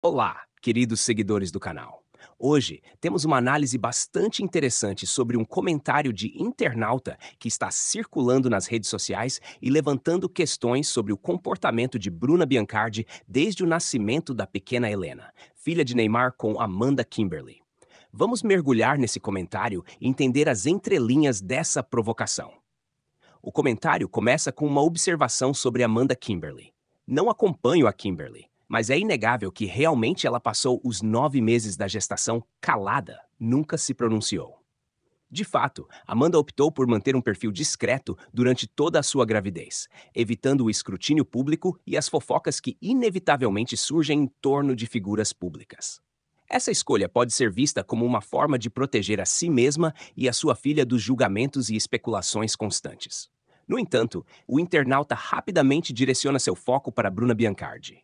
Olá, queridos seguidores do canal. Hoje temos uma análise bastante interessante sobre um comentário de internauta que está circulando nas redes sociais e levantando questões sobre o comportamento de Bruna Biancardi desde o nascimento da pequena Helena, filha de Neymar com Amanda Kimberly. Vamos mergulhar nesse comentário e entender as entrelinhas dessa provocação. O comentário começa com uma observação sobre Amanda Kimberly. Não acompanho a Kimberly, mas é inegável que realmente ela passou os nove meses da gestação calada, nunca se pronunciou. De fato, Amanda optou por manter um perfil discreto durante toda a sua gravidez, evitando o escrutínio público e as fofocas que inevitavelmente surgem em torno de figuras públicas. Essa escolha pode ser vista como uma forma de proteger a si mesma e a sua filha dos julgamentos e especulações constantes. No entanto, o internauta rapidamente direciona seu foco para Bruna Biancardi.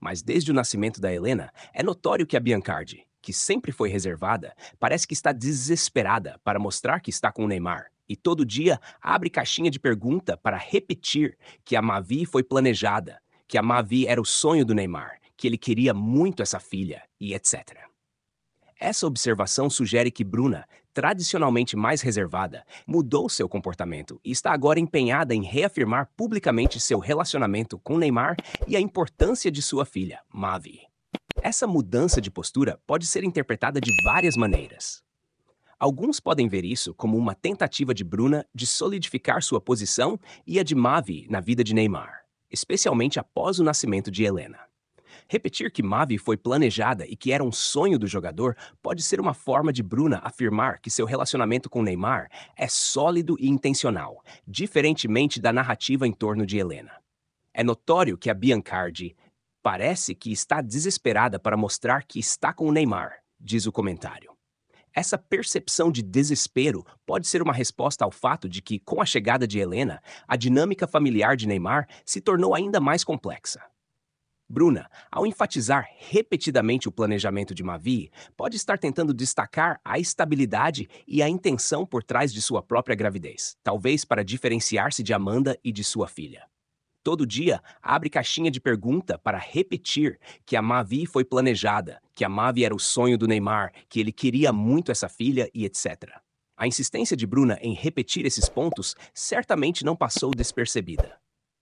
Mas desde o nascimento da Helena, é notório que a Biancardi, que sempre foi reservada, parece que está desesperada para mostrar que está com o Neymar. E todo dia abre caixinha de pergunta para repetir que a Mavi foi planejada, que a Mavi era o sonho do Neymar, que ele queria muito essa filha e etc. Essa observação sugere que Bruna, tradicionalmente mais reservada, mudou seu comportamento e está agora empenhada em reafirmar publicamente seu relacionamento com Neymar e a importância de sua filha, Mavi. Essa mudança de postura pode ser interpretada de várias maneiras. Alguns podem ver isso como uma tentativa de Bruna de solidificar sua posição e a de Mavi na vida de Neymar, especialmente após o nascimento de Helena. Repetir que Mavi foi planejada e que era um sonho do jogador pode ser uma forma de Bruna afirmar que seu relacionamento com Neymar é sólido e intencional, diferentemente da narrativa em torno de Helena. É notório que a Biancardi parece que está desesperada para mostrar que está com Neymar, diz o comentário. Essa percepção de desespero pode ser uma resposta ao fato de que, com a chegada de Helena, a dinâmica familiar de Neymar se tornou ainda mais complexa. Bruna, ao enfatizar repetidamente o planejamento de Mavi, pode estar tentando destacar a estabilidade e a intenção por trás de sua própria gravidez, talvez para diferenciar-se de Amanda e de sua filha. Todo dia, abre caixinha de pergunta para repetir que a Mavi foi planejada, que a Mavi era o sonho do Neymar, que ele queria muito essa filha e etc. A insistência de Bruna em repetir esses pontos certamente não passou despercebida.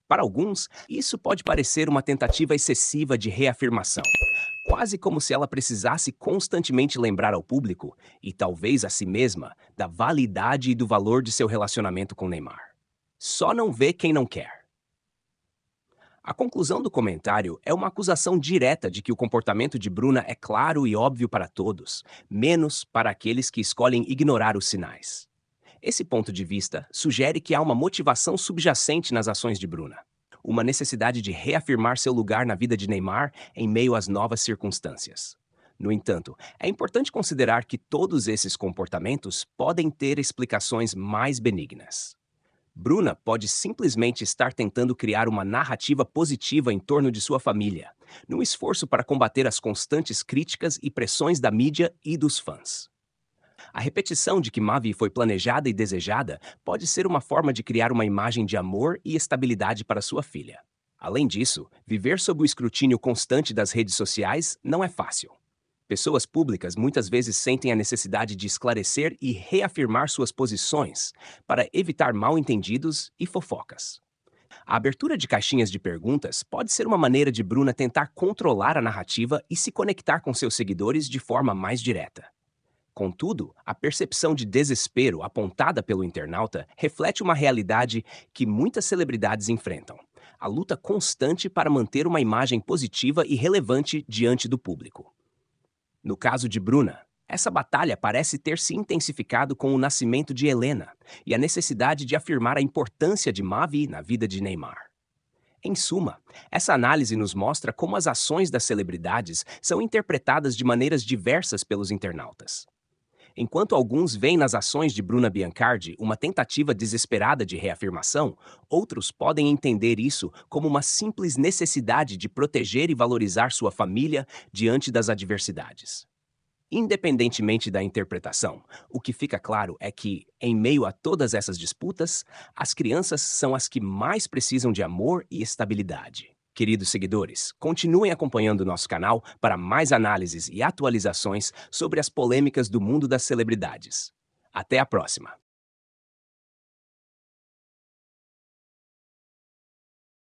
Para alguns, isso pode parecer uma tentativa excessiva de reafirmação, quase como se ela precisasse constantemente lembrar ao público, e talvez a si mesma, da validade e do valor de seu relacionamento com Neymar. Só não vê quem não quer. A conclusão do comentário é uma acusação direta de que o comportamento de Bruna é claro e óbvio para todos, menos para aqueles que escolhem ignorar os sinais. Esse ponto de vista sugere que há uma motivação subjacente nas ações de Bruna. Uma necessidade de reafirmar seu lugar na vida de Neymar em meio às novas circunstâncias. No entanto, é importante considerar que todos esses comportamentos podem ter explicações mais benignas. Bruna pode simplesmente estar tentando criar uma narrativa positiva em torno de sua família, num esforço para combater as constantes críticas e pressões da mídia e dos fãs. A repetição de que Mavi foi planejada e desejada pode ser uma forma de criar uma imagem de amor e estabilidade para sua filha. Além disso, viver sob o escrutínio constante das redes sociais não é fácil. Pessoas públicas muitas vezes sentem a necessidade de esclarecer e reafirmar suas posições para evitar mal-entendidos e fofocas. A abertura de caixinhas de perguntas pode ser uma maneira de Bruna tentar controlar a narrativa e se conectar com seus seguidores de forma mais direta. Contudo, a percepção de desespero apontada pelo internauta reflete uma realidade que muitas celebridades enfrentam: a luta constante para manter uma imagem positiva e relevante diante do público. No caso de Bruna, essa batalha parece ter se intensificado com o nascimento de Helena e a necessidade de afirmar a importância de Mavi na vida de Neymar. Em suma, essa análise nos mostra como as ações das celebridades são interpretadas de maneiras diversas pelos internautas. Enquanto alguns veem nas ações de Bruna Biancardi uma tentativa desesperada de reafirmação, outros podem entender isso como uma simples necessidade de proteger e valorizar sua família diante das adversidades. Independentemente da interpretação, o que fica claro é que, em meio a todas essas disputas, as crianças são as que mais precisam de amor e estabilidade. Queridos seguidores, continuem acompanhando nosso canal para mais análises e atualizações sobre as polêmicas do mundo das celebridades. Até a próxima!